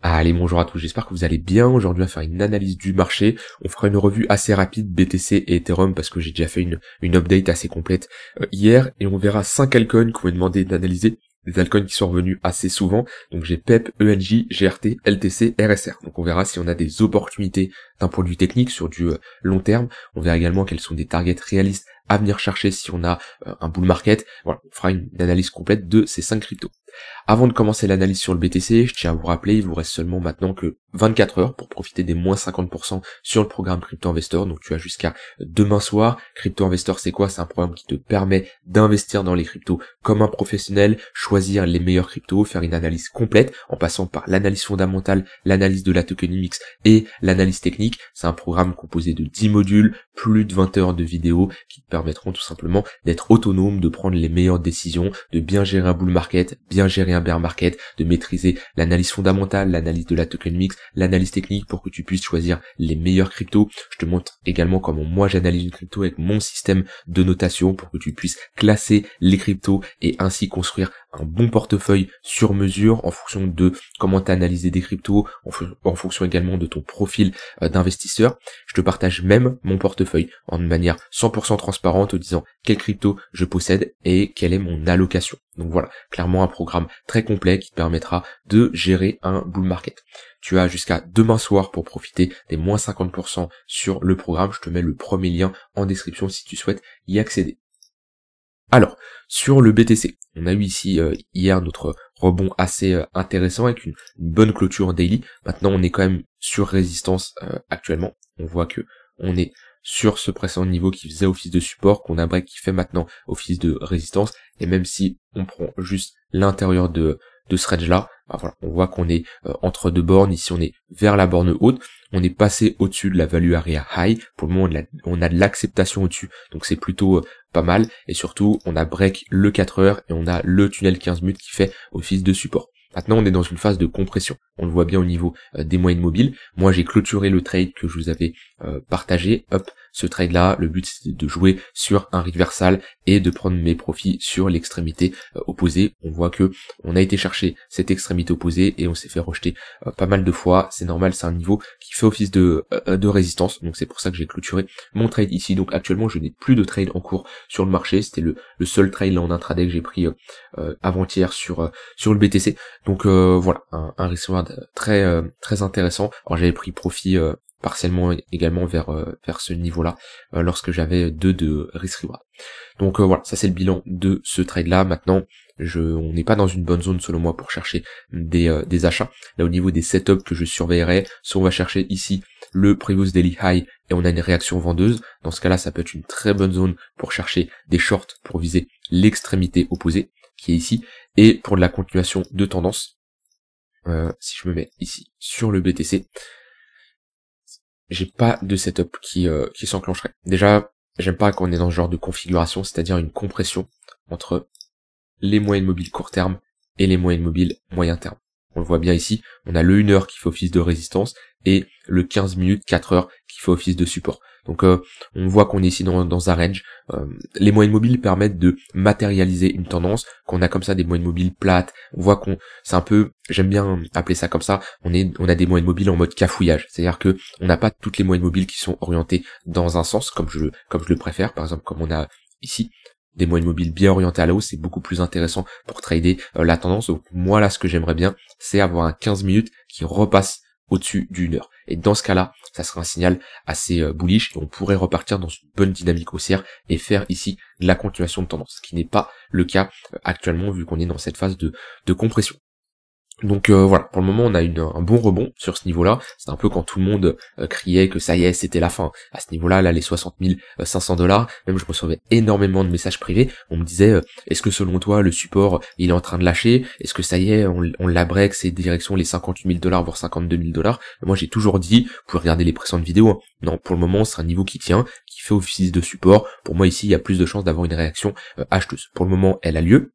Allez, bonjour à tous, j'espère que vous allez bien. Aujourd'hui, on va faire une analyse du marché. On fera une revue assez rapide BTC et Ethereum parce que j'ai déjà fait une, une update assez complète euh, hier et on verra cinq altcoins qu'on m'a demandé d'analyser. Des altcoins qui sont revenus assez souvent. Donc j'ai PEP, ENJ, e GRT, LTC, RSR. Donc on verra si on a des opportunités d'un point de vue technique sur du euh, long terme. On verra également quels sont des targets réalistes à venir chercher si on a euh, un bull market. Voilà, on fera une analyse complète de ces cinq cryptos. Avant de commencer l'analyse sur le BTC, je tiens à vous rappeler, il vous reste seulement maintenant que 24 heures pour profiter des moins 50% sur le programme Crypto Investor. Donc tu as jusqu'à demain soir. Crypto Investor, c'est quoi C'est un programme qui te permet d'investir dans les cryptos comme un professionnel, choisir les meilleurs cryptos, faire une analyse complète en passant par l'analyse fondamentale, l'analyse de la tokenomics et l'analyse technique. C'est un programme composé de 10 modules, plus de 20 heures de vidéos qui te permettront tout simplement d'être autonome, de prendre les meilleures décisions, de bien gérer un bull market, bien gérer un bear market, de maîtriser l'analyse fondamentale, l'analyse de la token mix, l'analyse technique pour que tu puisses choisir les meilleurs cryptos. Je te montre également comment moi j'analyse une crypto avec mon système de notation pour que tu puisses classer les cryptos et ainsi construire un bon portefeuille sur mesure en fonction de comment tu as analysé des cryptos, en, fonction également de ton profil euh, d'investisseur. Je te partage même mon portefeuille en manière 100% transparente en disant quel crypto je possède et quelle est mon allocation. Donc voilà, clairement un programme très complet qui te permettra de gérer un bull market. Tu as jusqu'à demain soir pour profiter des moins 50% sur le programme. Je te mets le premier lien en description si tu souhaites y accéder. Alors, sur le BTC, on a eu ici euh, hier notre rebond assez euh, intéressant avec une, bonne clôture en daily. Maintenant, on est quand même sur résistance euh, actuellement. On voit que on est sur ce précédent niveau qui faisait office de support, qu'on a break qui fait maintenant office de résistance, et même si on prend juste l'intérieur de, de ce range là, bah on voit qu'on est euh, entre deux bornes, ici on est vers la borne haute, on est passé au-dessus de la value area high, pour le moment on a, de l'acceptation au-dessus, donc c'est plutôt euh, pas mal, et surtout on a break le 4 heures et on a le tunnel 15 minutes qui fait office de support. Maintenant, on est dans une phase de compression. On le voit bien au niveau euh, des moyennes mobiles. Moi, j'ai clôturé le trade que je vous avais euh, partagé. Hop, ce trade-là, le but c'est de jouer sur un reversal et de prendre mes profits sur l'extrémité euh, opposée. On voit que on a été chercher cette extrémité opposée et on s'est fait rejeter pas mal de fois. C'est normal, c'est un niveau qui fait office de, de résistance. Donc c'est pour ça que j'ai clôturé mon trade ici. Donc actuellement, je n'ai plus de trade en cours sur le marché. C'était le, le, seul trade là en intraday que j'ai pris avant-hier sur, sur le BTC. Donc euh, voilà, un, un, reward très euh, très intéressant. Alors j'avais pris profit euh, partiellement également vers vers ce niveau-là lorsque j'avais deux de risk reward. Donc voilà, ça c'est le bilan de ce trade-là. Maintenant, je, on n'est pas dans une bonne zone selon moi pour chercher des, des achats. Là au niveau des setups que je surveillerai, si on va chercher ici le previous daily high et on a une réaction vendeuse, dans ce cas-là ça peut être une très bonne zone pour chercher des shorts pour viser l'extrémité opposée qui est ici, et pour de la continuation de tendance, euh, si je me mets ici sur le BTC, j'ai pas de setup qui, euh, qui s'enclencherait. Déjà, j'aime pas qu'on est dans ce genre de configuration, c'est-à-dire une compression entre les moyennes mobiles court terme et les moyennes mobiles moyen terme. On le voit bien ici, on a le 1 heure qui fait office de résistance et le 15 minutes 4 heures qui fait office de support. Donc euh, on voit qu'on est ici dans, un range. Euh, les moyennes mobiles permettent de matérialiser une tendance. Qu'on a comme ça des moyennes mobiles plates, on voit qu'on c'est un peu, j'aime bien appeler ça comme ça. On est on a des moyennes mobiles en mode cafouillage, c'est-à-dire que on n'a pas toutes les moyennes mobiles qui sont orientées dans un sens comme je comme je le préfère. Par exemple comme on a ici des moyennes mobiles bien orientées à la hausse, c'est beaucoup plus intéressant pour trader euh, la tendance. Donc moi là ce que j'aimerais bien, c'est avoir un 15 minutes qui repasse au-dessus d'une heure. Et dans ce cas-là, ça serait un signal assez euh, bullish et on pourrait repartir dans une bonne dynamique haussière et faire ici de la continuation de tendance, ce qui n'est pas le cas euh, actuellement vu qu'on est dans cette phase de, de compression. Donc euh, voilà, pour le moment on a une, un bon rebond sur ce niveau-là. C'est un peu quand tout le monde euh, criait que ça y est, c'était la fin. À ce niveau-là, là les 60 500 euh, dollars, même je recevais énormément de messages privés. On me disait, est-ce que selon toi le support il est en train de lâcher Est-ce que ça y est, on, on c'est direction les 58 000 dollars voire 52 000 dollars Moi j'ai toujours dit, vous pouvez regarder les précédentes vidéos. Hein. Non, pour le moment c'est un niveau qui tient, qui fait office de support. Pour moi ici il y a plus de chances d'avoir une réaction acheteuse. Pour le moment elle a lieu,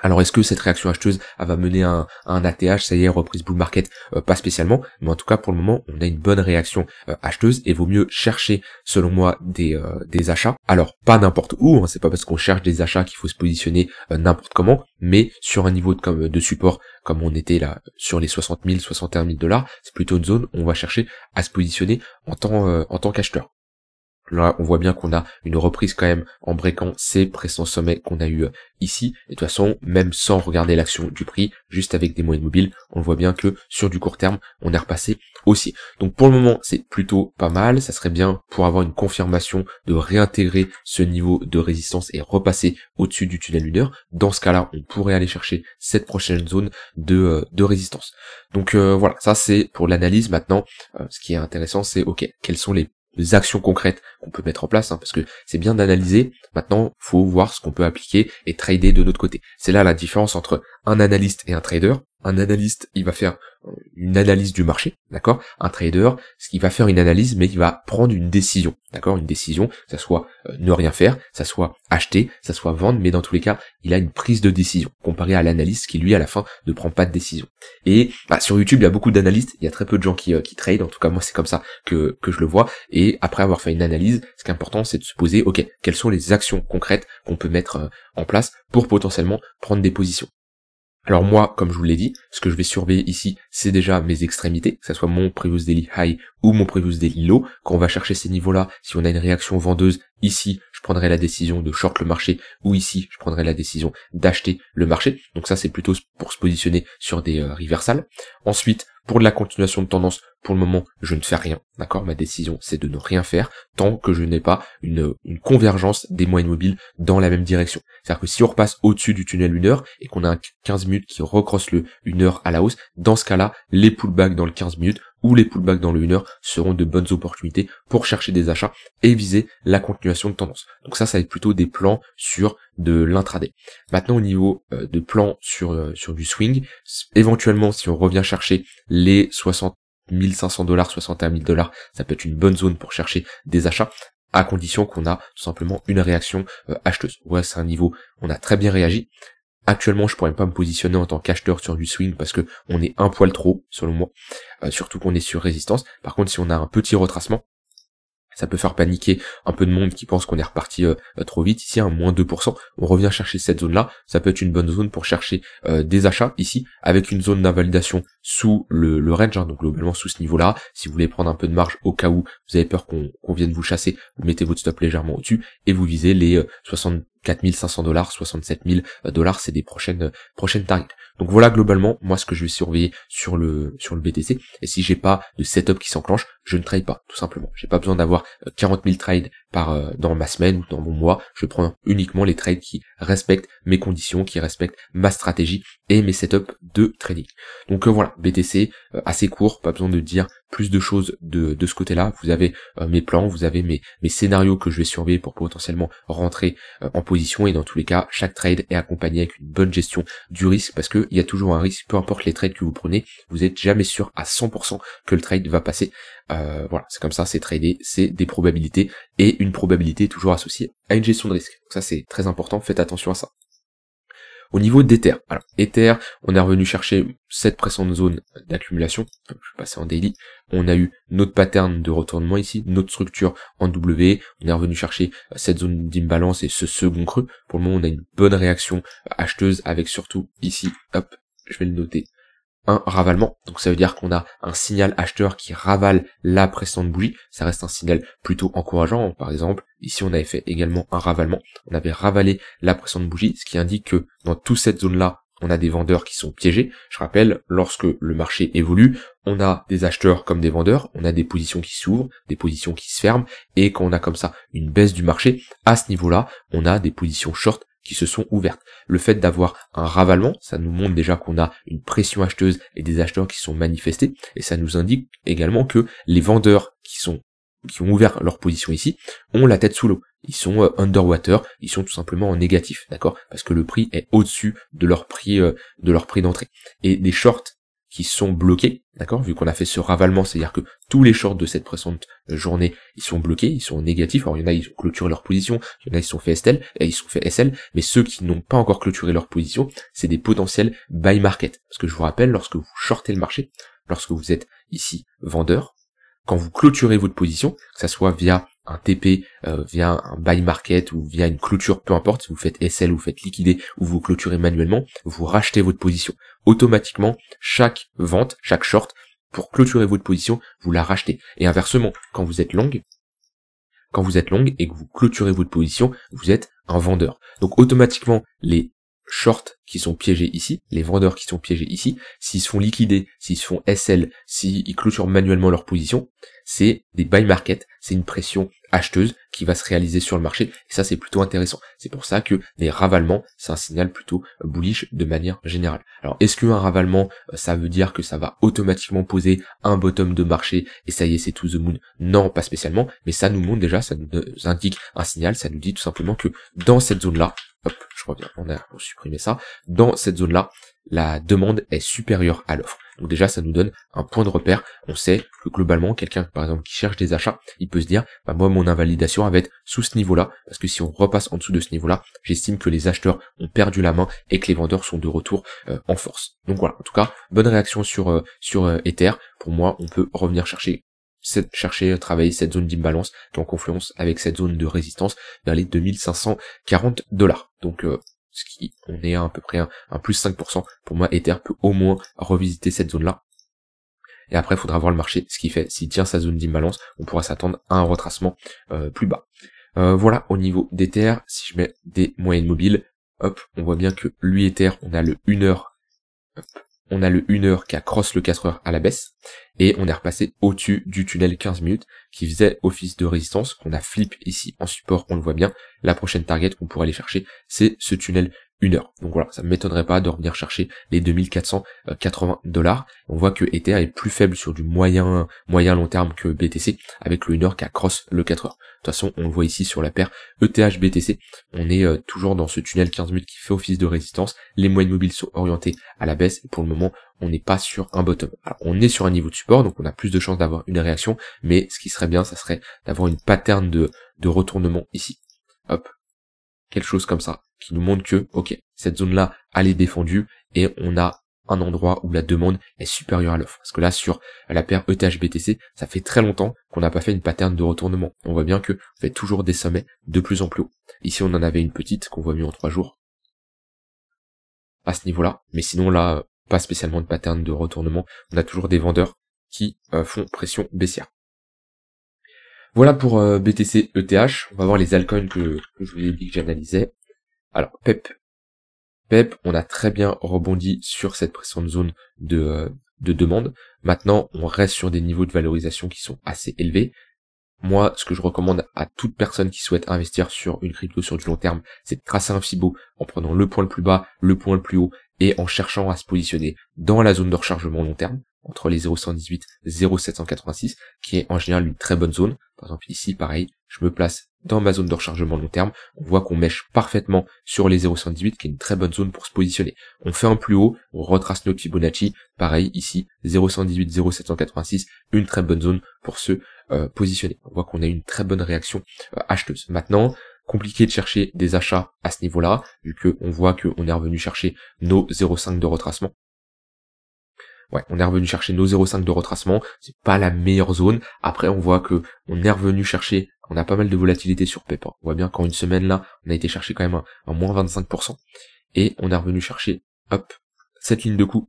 alors est-ce que cette réaction acheteuse va mener à un, ATH, ça y est, reprise bull market euh, Pas spécialement, mais en tout cas pour le moment, on a une bonne réaction euh, acheteuse et vaut mieux chercher, selon moi, des, euh, des achats. Alors pas n'importe où, hein, c'est pas parce qu'on cherche des achats qu'il faut se positionner n'importe comment, mais sur un niveau de, comme, de support comme on était là sur les 60 000, 61 000 dollars, c'est plutôt une zone où on va chercher à se positionner en tant, en tant qu'acheteur. Là, on voit bien qu'on a une reprise quand même en breakant ces pressants sommets qu'on a eu euh, ici. Et de toute façon, même sans regarder l'action du prix, juste avec des moyennes mobiles, on voit bien que sur du court terme, on est repassé aussi. Donc pour le moment, c'est plutôt pas mal. Ça serait bien pour avoir une confirmation de réintégrer ce niveau de résistance et repasser au-dessus du tunnel lunaire. Dans ce cas-là, on pourrait aller chercher cette prochaine zone de, euh, de résistance. Donc euh, voilà, ça c'est pour l'analyse. Maintenant, ce qui est intéressant, c'est ok, quels sont les actions concrètes qu'on peut mettre en place, hein, parce que c'est bien d'analyser, maintenant faut voir ce qu'on peut appliquer et trader de notre côté. C'est là la différence entre un analyste et un trader, un analyste, il va faire une analyse du marché, d'accord Un trader, il va faire une analyse, mais il va prendre une décision, d'accord Une décision, ça soit euh, ne rien faire, ça soit acheter, ça soit vendre, mais dans tous les cas, il a une prise de décision, comparé à l'analyste qui, lui, à la fin, ne prend pas de décision. Et bah, sur YouTube, il y a beaucoup d'analystes, il y a très peu de gens qui, euh, qui trade, en tout cas, moi, c'est comme ça que, que je le vois. Et après avoir fait une analyse, ce qui est important, c'est de se poser, ok, quelles sont les actions concrètes qu'on peut mettre euh, en place pour potentiellement prendre des positions alors moi, comme je vous l'ai dit, ce que je vais surveiller ici, c'est déjà mes extrémités, que ce soit mon previous daily high ou mon previous daily low. Quand on va chercher ces niveaux-là, si on a une réaction vendeuse, ici, je prendrai la décision de short le marché ou ici, je prendrai la décision d'acheter le marché. Donc ça, c'est plutôt pour se positionner sur des euh, reversals. Ensuite, pour de la continuation de tendance, pour le moment, je ne fais rien, d'accord Ma décision, c'est de ne rien faire tant que je n'ai pas une, convergence des moyennes mobiles dans la même direction. C'est-à-dire que si on repasse au-dessus du tunnel une heure et qu'on a un 15 minutes qui recrosse le une heure à la hausse, dans ce cas-là, les pullbacks dans le 15 minutes ou les pullbacks dans le 1 heure seront de bonnes opportunités pour chercher des achats et viser la continuation de tendance. Donc ça, ça va être plutôt des plans sur de l'intraday. Maintenant au niveau euh, de plans sur, euh, sur du swing, éventuellement si on revient chercher les 60 1500 dollars, 61 000 dollars, ça peut être une bonne zone pour chercher des achats à condition qu'on a simplement une réaction euh, acheteuse. Ouais, c'est un niveau, on a très bien réagi, Actuellement, je pourrais pas me positionner en tant qu'acheteur sur du swing parce que on est un poil trop, selon moi. Euh, surtout qu'on est sur résistance. Par contre, si on a un petit retracement, ça peut faire paniquer un peu de monde qui pense qu'on est reparti euh, euh, trop vite. Ici, un moins 2%, on revient chercher cette zone-là. Ça peut être une bonne zone pour chercher des achats ici, avec une zone d'invalidation sous le, le range, hein, donc globalement sous ce niveau-là. Si vous voulez prendre un peu de marge au cas où vous avez peur qu'on vienne vous chasser, vous mettez votre stop légèrement au-dessus et vous visez les 60 4500 dollars, 67 000 euh, dollars, c'est des prochaines euh, prochaines targets. Donc voilà globalement moi ce que je vais surveiller sur le sur le BTC. Et si j'ai pas de setup qui s'enclenche, je ne trade pas, tout simplement. J'ai pas besoin d'avoir 40 euh, 000 trades par, euh, dans ma semaine ou dans mon mois. Je prends uniquement les trades qui respectent mes conditions, qui respectent ma stratégie et mes setups de trading. Donc euh, voilà, BTC, assez court, pas besoin de dire plus de choses de, de ce côté-là. Vous avez mes plans, vous avez mes, mes, scénarios que je vais surveiller pour potentiellement rentrer en position. Et dans tous les cas, chaque trade est accompagné avec une bonne gestion du risque parce qu'il y a toujours un risque, peu importe les trades que vous prenez, vous n'êtes jamais sûr à 100% que le trade va passer euh, voilà, c'est comme ça, c'est trader, c'est des probabilités, et une probabilité toujours associée à une gestion de risque. Donc ça c'est très important, faites attention à ça. Au niveau d'Ether, alors Ether, on est revenu chercher cette pressante zone d'accumulation, je vais passer en daily, on a eu notre pattern de retournement ici, notre structure en W, on est revenu chercher cette zone d'imbalance et ce second creux, pour le moment on a une bonne réaction acheteuse avec surtout ici, hop, je vais le noter, un ravalement. Donc ça veut dire qu'on a un signal acheteur qui ravale la pression de bougie. Ça reste un signal plutôt encourageant. Par exemple, ici on avait fait également un ravalement. On avait ravalé la pression de bougie, ce qui indique que dans toute cette zone-là, on a des vendeurs qui sont piégés. Je rappelle, lorsque le marché évolue, on a des acheteurs comme des vendeurs, on a des positions qui s'ouvrent, des positions qui se ferment, et quand on a comme ça une baisse du marché, à ce niveau-là, on a des positions short qui se sont ouvertes. Le fait d'avoir un ravalement, ça nous montre déjà qu'on a une pression acheteuse et des acheteurs qui sont manifestés, et ça nous indique également que les vendeurs qui sont qui ont ouvert leur position ici, ont la tête sous l'eau. Ils sont euh, underwater, ils sont tout simplement en négatif, d'accord Parce que le prix est au-dessus de leur prix euh, de leur prix d'entrée. Et des shorts qui sont bloqués, d'accord Vu qu'on a fait ce ravalement, c'est-à-dire que tous les shorts de cette présente euh, journée, ils sont bloqués, ils sont négatifs. Alors il y en a, ils ont clôturé leur position, il y en a, ils sont fait SL, et ils sont fait SL, mais ceux qui n'ont pas encore clôturé leur position, c'est des potentiels buy market. Parce que je vous rappelle, lorsque vous shortez le marché, lorsque vous êtes ici vendeur, quand vous clôturez votre position, que ça soit via un TP, euh, via un buy market ou via une clôture, peu importe, si vous faites SL, vous faites liquider ou vous clôturez manuellement, vous rachetez votre position automatiquement chaque vente, chaque short, pour clôturer votre position, vous la rachetez. Et inversement, quand vous êtes longue, quand vous êtes longue et que vous clôturez votre position, vous êtes un vendeur. Donc automatiquement, les short qui sont piégés ici, les vendeurs qui sont piégés ici, s'ils se font liquider, s'ils se font SL, s'ils clôturent manuellement leur position, c'est des buy market, c'est une pression acheteuse qui va se réaliser sur le marché, et ça c'est plutôt intéressant. C'est pour ça que les ravalements, c'est un signal plutôt bullish de manière générale. Alors est-ce qu'un ravalement, euh, ça veut dire que ça va automatiquement poser un bottom de marché, et ça y est, c'est tout the moon Non, pas spécialement, mais ça nous montre déjà, ça nous euh, indique un signal, ça nous dit tout simplement que dans cette zone-là, hop, je reviens On a, pour ça, dans cette zone-là, la demande est supérieure à l'offre. Donc déjà, ça nous donne un point de repère. On sait que globalement, quelqu'un, par exemple, qui cherche des achats, il peut se dire, bah, moi, mon invalidation va être sous ce niveau-là, parce que si on repasse en dessous de ce niveau-là, j'estime que les acheteurs ont perdu la main et que les vendeurs sont de retour euh, en force. Donc voilà, en tout cas, bonne réaction sur, euh, sur euh, Ether. Pour moi, on peut revenir chercher chercher à travailler cette zone d'imbalance qui en confluence avec cette zone de résistance vers les 2540 dollars. Donc euh, ce qui, on est à à peu près un, plus 5%. Pour moi, Ether peut au moins revisiter cette zone-là. Et après, il faudra voir le marché, ce qui fait, s'il tient sa zone d'imbalance, on pourra s'attendre à un retracement euh, plus bas. Euh, voilà, au niveau d'Ether, si je mets des moyennes mobiles, hop, on voit bien que lui Ether, on a le 1 heure, on a le 1 h qui a le 4 heures à la baisse, et on est repassé au-dessus du tunnel 15 minutes qui faisait office de résistance, qu'on a flip ici en support, on le voit bien. La prochaine target qu'on pourrait aller chercher, c'est ce tunnel une heure. Donc voilà, ça ne m'étonnerait pas de revenir chercher les 2480 euh, dollars. On voit que Ether est plus faible sur du moyen, moyen long terme que BTC avec le 1 heure qui accroche le 4 heures. De toute façon, on le voit ici sur la paire ETH-BTC. On est euh, toujours dans ce tunnel 15 minutes qui fait office de résistance. Les moyennes mobiles sont orientées à la baisse. Et pour le moment, on n'est pas sur un bottom. Alors, on est sur un niveau de support, donc on a plus de chances d'avoir une réaction. Mais ce qui serait bien, ça serait d'avoir une pattern de, de retournement ici. Hop, quelque chose comme ça, qui nous montre que, ok, cette zone-là, elle est défendue et on a un endroit où la demande est supérieure à l'offre. Parce que là, sur la paire ETH-BTC, ça fait très longtemps qu'on n'a pas fait une pattern de retournement. On voit bien que fait toujours des sommets de plus en plus haut. Ici, on en avait une petite qu'on voit mieux en trois jours à ce niveau-là. Mais sinon, là, pas spécialement de pattern de retournement. On a toujours des vendeurs qui euh, font pression baissière. Voilà pour euh, BTC ETH. On va voir les altcoins que, que je vous ai dit que j'analysais. Alors, PEP. PEP, on a très bien rebondi sur cette pression zone de, euh, de demande. Maintenant, on reste sur des niveaux de valorisation qui sont assez élevés. Moi, ce que je recommande à toute personne qui souhaite investir sur une crypto sur du long terme, c'est de tracer un Fibo en prenant le point le plus bas, le point le plus haut et en cherchant à se positionner dans la zone de rechargement long terme entre les 0,118 0,786, qui est en général une très bonne zone. Par exemple, ici, pareil, je me place dans ma zone de rechargement long terme. On voit qu'on mèche parfaitement sur les 0,118, qui est une très bonne zone pour se positionner. On fait un plus haut, on retrace nos Fibonacci. Pareil, ici, 0,118, 0,786, une très bonne zone pour se euh, positionner. On voit qu'on a une très bonne réaction euh, acheteuse. Maintenant, compliqué de chercher des achats à ce niveau-là, vu qu'on voit qu'on est revenu chercher nos 0,5 de retracement on est revenu chercher nos 0,5 de retracement. C'est pas la meilleure zone. Après, on voit que on est revenu chercher. On a pas mal de volatilité sur Pepper. On voit bien qu'en une semaine là, on a été chercher quand même un, un moins 25%. Et on est revenu chercher, hop, cette ligne de coup.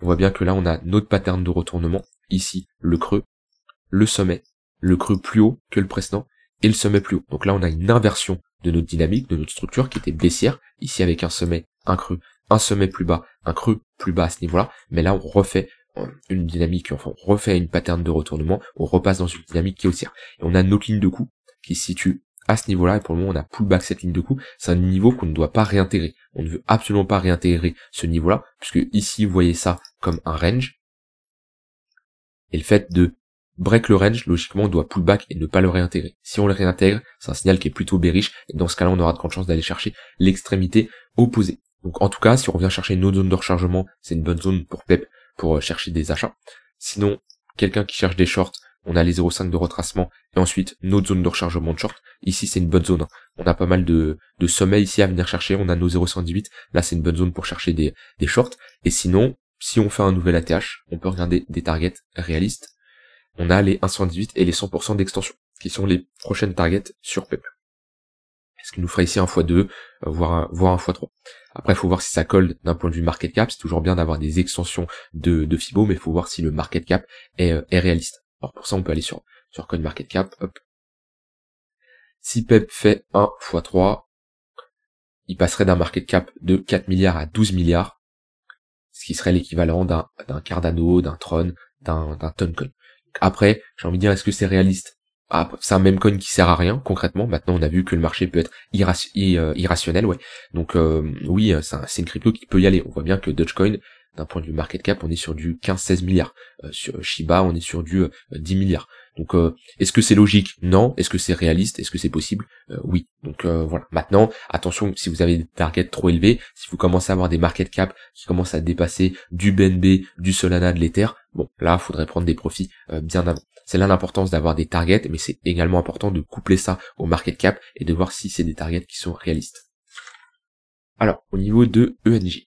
On voit bien que là, on a notre pattern de retournement. Ici, le creux, le sommet, le creux plus haut que le précédent et le sommet plus haut. Donc là, on a une inversion de notre dynamique, de notre structure qui était baissière, ici avec un sommet, un creux un sommet plus bas, un creux plus bas à ce niveau-là, mais là on refait euh, une dynamique, enfin on refait une pattern de retournement, on repasse dans une dynamique qui haussière. Et on a notre ligne de coup qui se situe à ce niveau-là, et pour le moment on a pullback cette ligne de coup, c'est un niveau qu'on ne doit pas réintégrer. On ne veut absolument pas réintégrer ce niveau-là, puisque ici vous voyez ça comme un range. Et le fait de break le range, logiquement on doit pullback et ne pas le réintégrer. Si on le réintègre, c'est un signal qui est plutôt bearish, et dans ce cas-là on aura de grandes chances d'aller chercher l'extrémité opposée. Donc en tout cas, si on vient chercher une autre zone de rechargement, c'est une bonne zone pour PEP pour euh, chercher des achats. Sinon, quelqu'un qui cherche des shorts, on a les 0,5 de retracement et ensuite notre zone de rechargement de shorts, Ici, c'est une bonne zone. Hein. On a pas mal de, sommets ici à venir chercher. On a nos 0,118. Là, c'est une bonne zone pour chercher des, shorts. Et sinon, si on fait un nouvel ATH, on peut regarder des targets réalistes. On a les 1.118 et les 100% d'extension qui sont les prochaines targets sur PEP ce qui nous ferait ici un x2, euh, voire un, voire un x3. Après, il faut voir si ça colle d'un point de vue market cap. C'est toujours bien d'avoir des extensions de, de Fibo, mais il faut voir si le market cap euh, est, réaliste. Alors pour ça, on peut aller sur, sur market cap. Si PEP fait 1 x 3, il passerait d'un market cap de 4 milliards à 12 milliards, ce qui serait l'équivalent d'un Cardano, d'un Tron, d'un Toncoin. Après, j'ai envie de dire, est-ce que c'est réaliste ah, c'est un même coin qui sert à rien concrètement. Maintenant, on a vu que le marché peut être euh, irrationnel, ouais. Donc euh, oui, euh, c'est une crypto qui peut y aller. On voit bien que Dogecoin, d'un point de vue market cap, on est sur du 15-16 milliards. sur Shiba, on est sur du 10 milliards. Donc, euh, est-ce que c'est logique Non. Est-ce que c'est réaliste Est-ce que c'est possible euh, Oui. Donc euh, voilà. Maintenant, attention, si vous avez des targets trop élevés, si vous commencez à avoir des market cap qui commencent à dépasser du BNB, du Solana, de l'Ether, bon, là, il faudrait prendre des profits bien avant. C'est là l'importance d'avoir des targets, mais c'est également important de coupler ça au market cap et de voir si c'est des targets qui sont réalistes. Alors, au niveau de ENG.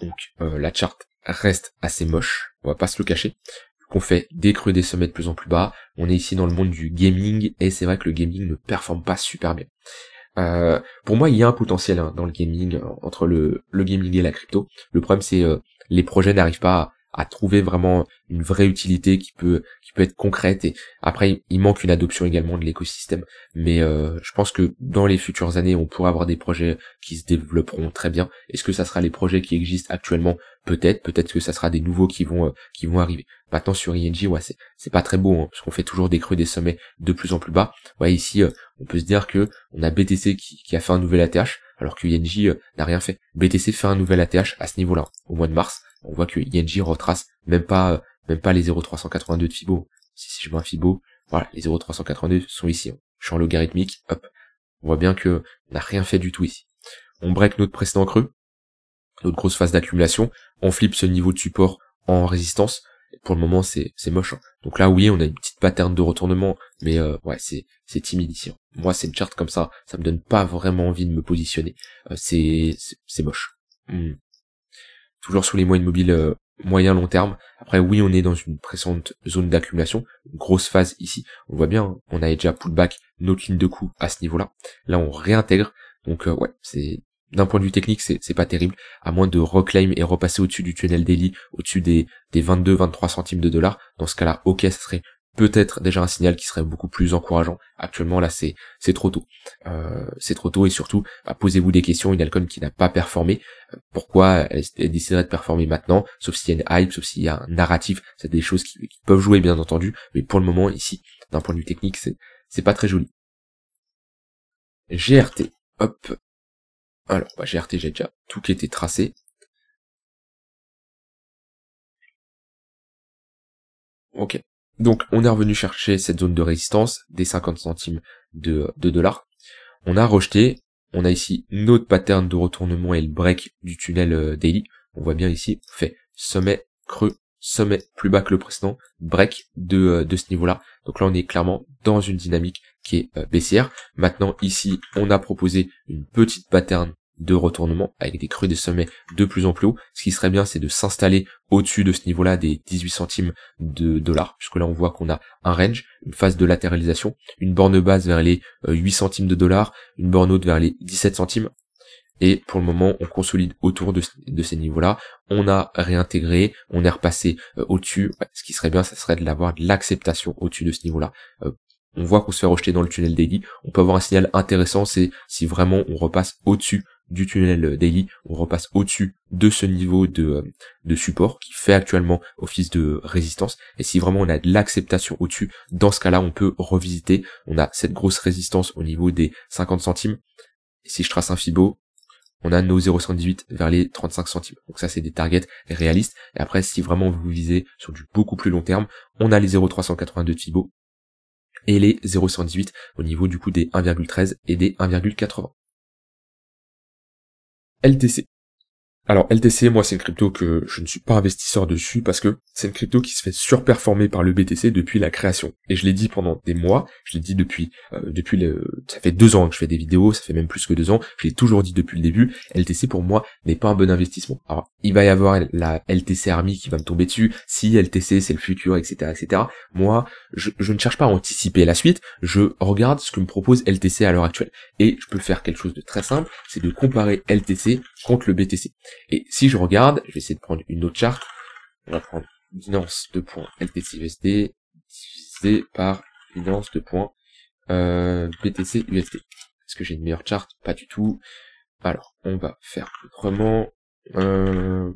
Donc, la charte reste assez moche, on va pas se le cacher qu'on fait des creux, des sommets de plus en plus bas. On est ici dans le monde du gaming et c'est vrai que le gaming ne performe pas super bien. Euh, pour moi, il y a un potentiel hein, dans le gaming entre le, le gaming et la crypto. Le problème, c'est euh, les projets n'arrivent pas à à trouver vraiment une vraie utilité qui peut qui peut être concrète et après il manque une adoption également de l'écosystème mais euh, je pense que dans les futures années on pourra avoir des projets qui se développeront très bien est-ce que ça sera les projets qui existent actuellement peut-être peut-être que ça sera des nouveaux qui vont euh, qui vont arriver maintenant sur ING ouais c'est c'est pas très beau hein, parce qu'on fait toujours des creux des sommets de plus en plus bas ouais ici euh, on peut se dire que on a BTC qui, qui a fait un nouvel ATH alors que ING euh, n'a rien fait. BTC fait un nouvel ATH à ce niveau-là, au mois de mars. On voit que ING retrace même pas, euh, même pas les 0,382 de Fibo. Si, je vois un Fibo, voilà, les 0,382 sont ici. Je suis en logarithmique, hop. On voit bien que n'a rien fait du tout ici. On break notre précédent creux, notre grosse phase d'accumulation. On flippe ce niveau de support en résistance pour le moment c'est c'est moche. Hein. Donc là oui on a une petite pattern de retournement, mais euh, ouais c'est c'est timide ici. Hein. Moi c'est une charte comme ça, ça me donne pas vraiment envie de me positionner. Euh, c'est c'est moche. Hmm. Toujours sous les euh, moyens mobiles moyen long terme. Après oui on est dans une pressante zone d'accumulation, grosse phase ici. On voit bien, hein, on a déjà pullback, no de coup à ce niveau-là. Là on réintègre. Donc ouais, c'est d'un point de vue technique, c'est pas terrible, à moins de reclaim et repasser au-dessus du tunnel daily, au-dessus des, 22-23 centimes de dollars. Dans ce cas-là, ok, ça serait peut-être déjà un signal qui serait beaucoup plus encourageant. Actuellement, là, c'est trop tôt. Euh, c'est trop tôt et surtout, bah, posez-vous des questions. Une Alcom qui n'a pas performé, euh, pourquoi elle, déciderait de performer maintenant Sauf s'il y a une hype, sauf s'il y a un narratif, c'est des choses qui, qui peuvent jouer, bien entendu. Mais pour le moment, ici, d'un point de vue technique, c'est c'est pas très joli. GRT. Hop, alors, bah, RTG j'ai déjà tout qui était tracé. Ok. Donc, on est revenu chercher cette zone de résistance des 50 centimes de, de dollars. On a rejeté. On a ici notre pattern de retournement et le break du tunnel euh, daily. On voit bien ici, fait sommet creux, sommet plus bas que le précédent, break de, euh, de ce niveau-là. Donc là, on est clairement dans une dynamique qui est euh, baissière. Maintenant ici, on a proposé une petite pattern de retournement avec des crues des sommets de plus en plus haut. Ce qui serait bien, c'est de s'installer au-dessus de ce niveau-là des 18 centimes de dollars, puisque là on voit qu'on a un range, une phase de latéralisation, une borne basse vers les 8 euh, centimes de dollars, une borne haute vers les 17 centimes. Et pour le moment, on consolide autour de, ces niveaux-là. On a réintégré, on est repassé euh, au-dessus. Ce qui serait bien, ça serait de l'avoir de l'acceptation au-dessus de ce niveau-là on voit qu'on se fait rejeter dans le tunnel daily, on peut avoir un signal intéressant, c'est si vraiment on repasse au-dessus du tunnel euh, daily, on repasse au-dessus de ce niveau de, euh, de support qui fait actuellement office de résistance. Et si vraiment on a de l'acceptation au-dessus, dans ce cas-là, on peut revisiter. On a cette grosse résistance au niveau des 50 centimes. Et si je trace un Fibo, on a nos 0,78 vers les 35 centimes. Donc ça, c'est des targets réalistes. Et après, si vraiment vous visez sur du beaucoup plus long terme, on a les 0,382 de Fibo et les 0,118 au niveau du coup des 1,13 et des 1,80. LTC. Alors LTC, moi c'est une crypto que je ne suis pas investisseur dessus parce que c'est une crypto qui se fait surperformer par le BTC depuis la création. Et je l'ai dit pendant des mois, je l'ai dit depuis euh, depuis le, ça fait deux ans que je fais des vidéos, ça fait même plus que deux ans, je l'ai toujours dit depuis le début, LTC pour moi n'est pas un bon investissement. Alors il va y avoir la LTC Army qui va me tomber dessus, si LTC c'est le futur, etc. etc. Moi je, je ne cherche pas à anticiper la suite, je regarde ce que me propose LTC à l'heure actuelle. Et je peux faire quelque chose de très simple, c'est de comparer LTC contre le BTC. Et si je regarde, je vais essayer de prendre une autre charte. On va prendre binance de points LTC divisé par binance de points euh, Est-ce que j'ai une meilleure charte Pas du tout. Alors, on va faire autrement. Euh,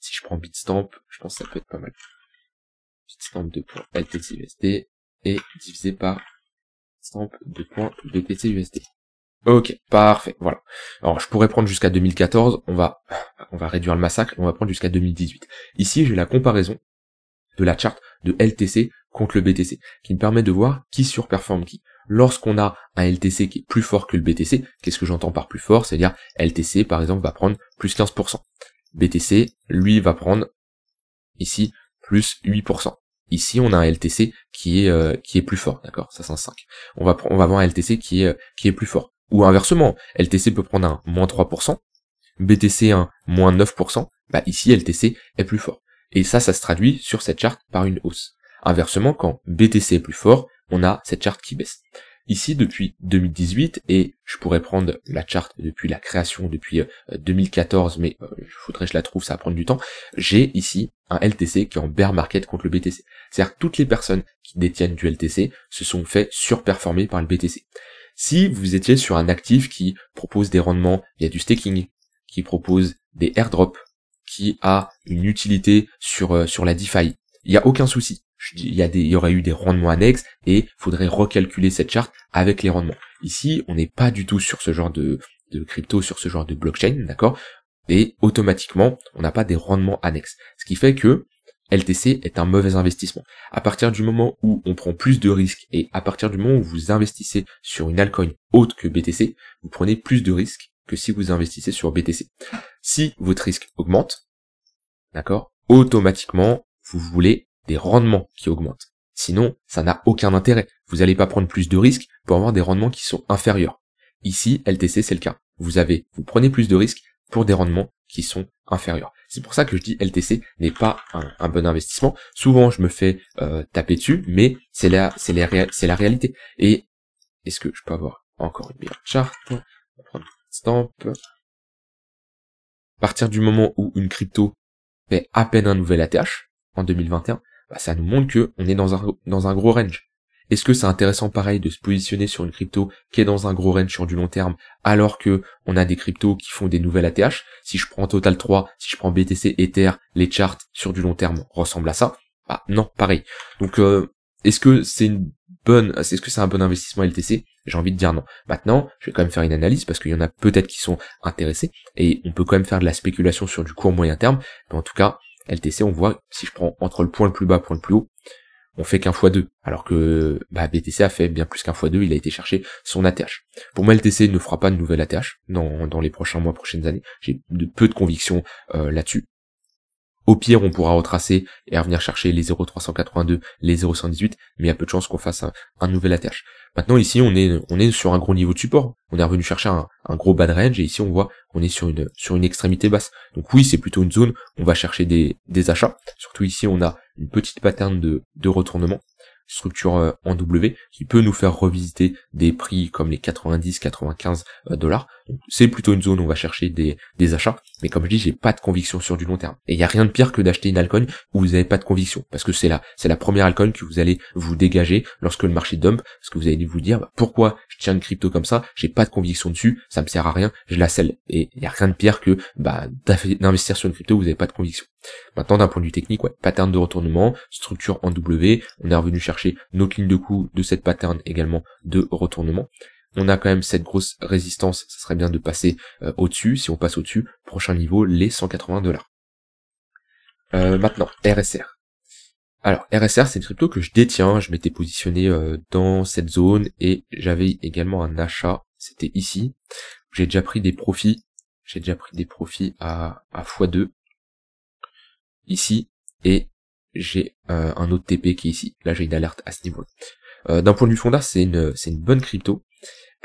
si je prends Bitstamp, je pense que ça peut être pas mal. Bitstamp de points et divisé par Bitstamp de points BTC Ok, parfait, voilà. Alors je pourrais prendre jusqu'à 2014, on va, on va réduire le massacre, on va prendre jusqu'à 2018. Ici j'ai la comparaison de la charte de LTC contre le BTC, qui me permet de voir qui surperforme qui. Lorsqu'on a un LTC qui est plus fort que le BTC, qu'est-ce que j'entends par plus fort C'est-à-dire LTC par exemple va prendre plus 15%. BTC, lui, va prendre ici plus 8%. Ici, on a un LTC qui est, euh, qui est plus fort, d'accord Ça, On va, on va avoir un LTC qui est, euh, qui est plus fort. Ou inversement, LTC peut prendre un moins 3%, BTC un moins 9%, bah ici LTC est plus fort. Et ça, ça se traduit sur cette charte par une hausse. Inversement, quand BTC est plus fort, on a cette charte qui baisse. Ici, depuis 2018, et je pourrais prendre la charte depuis la création, depuis 2014, euh, mais euh, il faudrait que je la trouve, ça va prendre du temps, j'ai ici un LTC qui est en bear market contre le BTC. C'est-à-dire que toutes les personnes qui détiennent du LTC se sont fait surperformer par le BTC si vous étiez sur un actif qui propose des rendements via du staking, qui propose des airdrops, qui a une utilité sur, euh, sur la DeFi. Il n'y a aucun souci. Il y, a des, y aurait eu des rendements annexes et il faudrait recalculer cette charte avec les rendements. Ici, on n'est pas du tout sur ce genre de, de crypto, sur ce genre de blockchain, d'accord Et automatiquement, on n'a pas des rendements annexes. Ce qui fait que LTC est un mauvais investissement. À partir du moment où on prend plus de risques et à partir du moment où vous investissez sur une altcoin haute que BTC, vous prenez plus de risques que si vous investissez sur BTC. Si votre risque augmente, d'accord, automatiquement, vous voulez des rendements qui augmentent. Sinon, ça n'a aucun intérêt. Vous n'allez pas prendre plus de risques pour avoir des rendements qui sont inférieurs. Ici, LTC, c'est le cas. Vous avez, vous prenez plus de risques pour des rendements qui sont inférieurs. C'est pour ça que je dis LTC n'est pas un, bon investissement. Souvent, je me fais euh, taper dessus, mais c'est la, c'est la, réalité. Et est-ce que je peux avoir encore une meilleure charte prendre une stamp. À partir du moment où une crypto fait à peine un nouvel ATH en 2021, bah, ça nous montre que on est dans un, dans un gros range. Est-ce que c'est intéressant pareil de se positionner sur une crypto qui est dans un gros range sur du long terme alors que on a des cryptos qui font des nouvelles ATH Si je prends Total 3, si je prends BTC, Ether, les charts sur du long terme ressemblent à ça Bah non, pareil. Donc euh, est-ce que c'est une bonne, est-ce que c'est un bon investissement LTC J'ai envie de dire non. Maintenant, je vais quand même faire une analyse parce qu'il y en a peut-être qui sont intéressés et on peut quand même faire de la spéculation sur du court moyen terme. Mais en tout cas, LTC, on voit si je prends entre le point le plus bas, point le plus haut, on fait qu'un fois deux. Alors que bah, BTC a fait bien plus qu'un fois deux, il a été chercher son ATH. Pour moi, LTC ne fera pas de nouvelle ATH dans, les prochains mois, prochaines années. J'ai de peu de conviction euh, là-dessus. Au pire, on pourra retracer et revenir chercher les 0,382, les 0,118, mais il y a peu de chances qu'on fasse un, nouvel attache. Maintenant, ici, on est, on est sur un gros niveau de support. On est revenu chercher un, gros bad range et ici, on voit qu'on est sur une, sur une extrémité basse. Donc oui, c'est plutôt une zone. où On va chercher des, achats. Surtout ici, on a une petite pattern de, de retournement structure euh, en W qui peut nous faire revisiter des prix comme les 90, 95 euh, dollars c'est plutôt une zone où on va chercher des, achats. Mais comme je dis, j'ai pas de conviction sur du long terme. Et il n'y a rien de pire que d'acheter une altcoin où vous n'avez pas de conviction. Parce que c'est là c'est la première alcool que vous allez vous dégager lorsque le marché dump. Parce que vous allez vous dire, bah, pourquoi je tiens une crypto comme ça? J'ai pas de conviction dessus. Ça me sert à rien. Je la selle. Et il n'y a rien de pire que, bah, d'investir sur une crypto où vous n'avez pas de conviction. Maintenant, d'un point de vue technique, ouais, pattern de retournement, structure en W. On est revenu chercher notre ligne de coût de cette pattern également de retournement on a quand même cette grosse résistance, ça serait bien de passer euh, au-dessus. Si on passe au-dessus, prochain niveau, les 180 dollars. Euh, maintenant, RSR. Alors, RSR, c'est une crypto que je détiens. Je m'étais positionné euh, dans cette zone et j'avais également un achat. C'était ici. J'ai déjà pris des profits. J'ai déjà pris des profits à, à x2 ici et j'ai un autre TP qui est ici. Là, j'ai une alerte à ce niveau D'un point de vue fondamental, c'est une, une bonne crypto.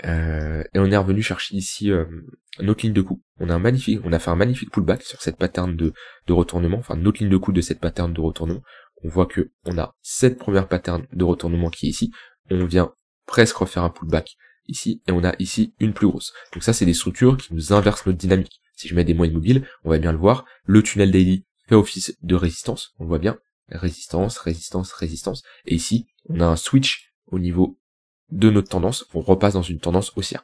Euh, et on est revenu chercher ici euh, notre ligne de coup. On a un magnifique, on a fait un magnifique pullback sur cette pattern de, de retournement, enfin notre ligne de coup de cette pattern de retournement. On voit que on a cette première pattern de retournement qui est ici. On vient presque refaire un pullback ici et on a ici une plus grosse. Donc ça c'est des structures qui nous inversent notre dynamique. Si je mets des moyens mobiles, on va bien le voir. Le tunnel daily fait office de résistance, on voit bien. Résistance, résistance, résistance. Et ici, on a un switch au niveau de notre tendance, on repasse dans une tendance haussière.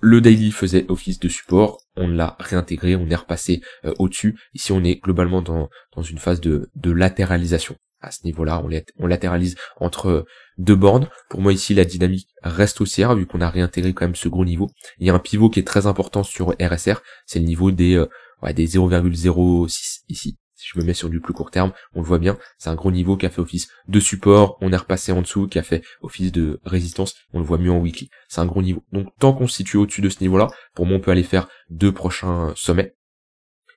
Le daily faisait office de support, on l'a réintégré, on est repassé euh, au-dessus. Ici, on est globalement dans, dans une phase de, de latéralisation. À ce niveau-là, on, latéralise entre deux bornes. Pour moi, ici, la dynamique reste haussière, vu qu'on a réintégré quand même ce gros niveau. Il y a un pivot qui est très important sur RSR, c'est le niveau des, euh, ouais, des 0,06 ici si je me mets sur du plus court terme, on le voit bien, c'est un gros niveau qui a fait office de support, on est repassé en dessous, qui a fait office de résistance, on le voit mieux en weekly. C'est un gros niveau. Donc tant qu'on se situe au-dessus de ce niveau-là, pour moi on peut aller faire deux prochains euh, sommets.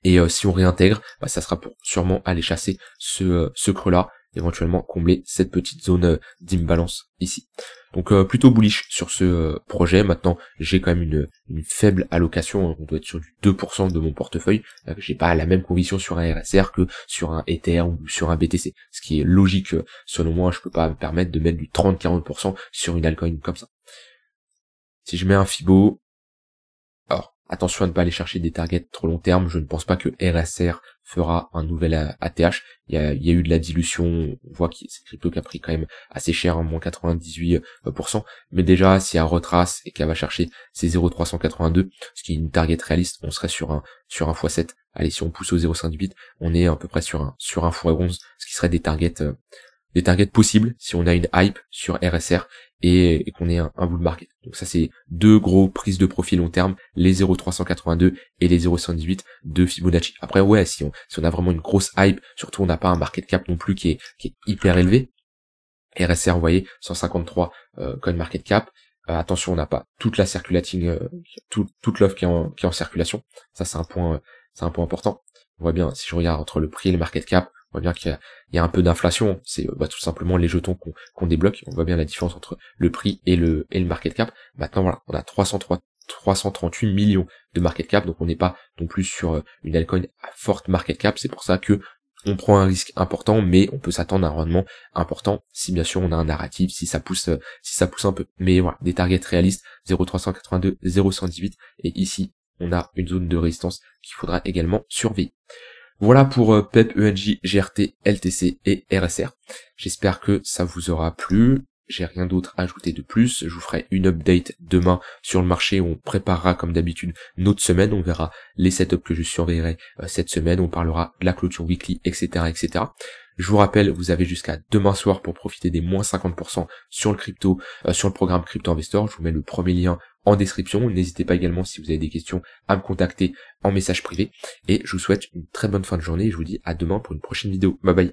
Et euh, si on réintègre, bah, ça sera pour sûrement aller chasser ce, euh, ce creux-là éventuellement combler cette petite zone euh, d'imbalance ici. Donc euh, plutôt bullish sur ce euh, projet. Maintenant, j'ai quand même une, faible allocation. On doit être sur du 2% de mon portefeuille. j'ai pas la même conviction sur un RSR que sur un Ether ou sur un BTC. Ce qui est logique. Selon moi, je peux pas me permettre de mettre du 30-40% sur une altcoin comme ça. Si je mets un Fibo, Attention à ne pas aller chercher des targets trop long terme. Je ne pense pas que RSR fera un nouvel ATH. Euh, il y a, eu de la dilution. On voit que c'est crypto qui a pris quand même assez cher, hein, moins 98%. Euh, Mais déjà, si elle retrace et qu'elle va chercher ses 0,382, ce qui est une target réaliste, on serait sur un, sur un x7. Allez, si on pousse au 0.58, on est à peu près sur un, sur un x11, ce qui serait des targets, euh, des targets possibles si on a une hype sur RSR et, qu'on ait un, un bull market. Donc ça c'est deux gros prises de profit long terme, les 0,382 et les 0,118 de Fibonacci. Après ouais, si on, si on a vraiment une grosse hype, surtout on n'a pas un market cap non plus qui est, qui est hyper élevé. RSR, vous voyez, 153 euh, coin market cap. Euh, attention, on n'a pas toute la circulating, euh, toute l'offre qui, qui, est en circulation. Ça c'est un point, c'est un point important. On voit bien si je regarde entre le prix et le market cap, on voit bien qu'il y, a un peu d'inflation. C'est euh, bah, tout simplement les jetons qu'on débloque. On voit bien la différence entre le prix et le, et le market cap. Maintenant, voilà, on a 303, 338 millions de market cap. Donc, on n'est pas non plus sur euh, une altcoin à forte market cap. C'est pour ça que on prend un risque important, mais on peut s'attendre à un rendement important si bien sûr on a un narratif, si ça pousse, euh, si ça pousse un peu. Mais voilà, des targets réalistes 0,382, 0,118 et ici on a une zone de résistance qu'il faudra également surveiller. Voilà pour euh, PEP, ENJ, GRT, LTC et RSR. J'espère que ça vous aura plu j'ai rien d'autre à ajouter de plus. Je vous ferai une update demain sur le marché. On préparera comme d'habitude notre semaine. On verra les setups que je surveillerai euh, cette semaine. On parlera de la clôture weekly, etc., etc. Je vous rappelle, vous avez jusqu'à demain soir pour profiter des moins 50% sur le crypto, euh, sur le programme Crypto Investor. Je vous mets le premier lien en description. N'hésitez pas également si vous avez des questions à me contacter en message privé. Et je vous souhaite une très bonne fin de journée je vous dis à demain pour une prochaine vidéo. Bye bye.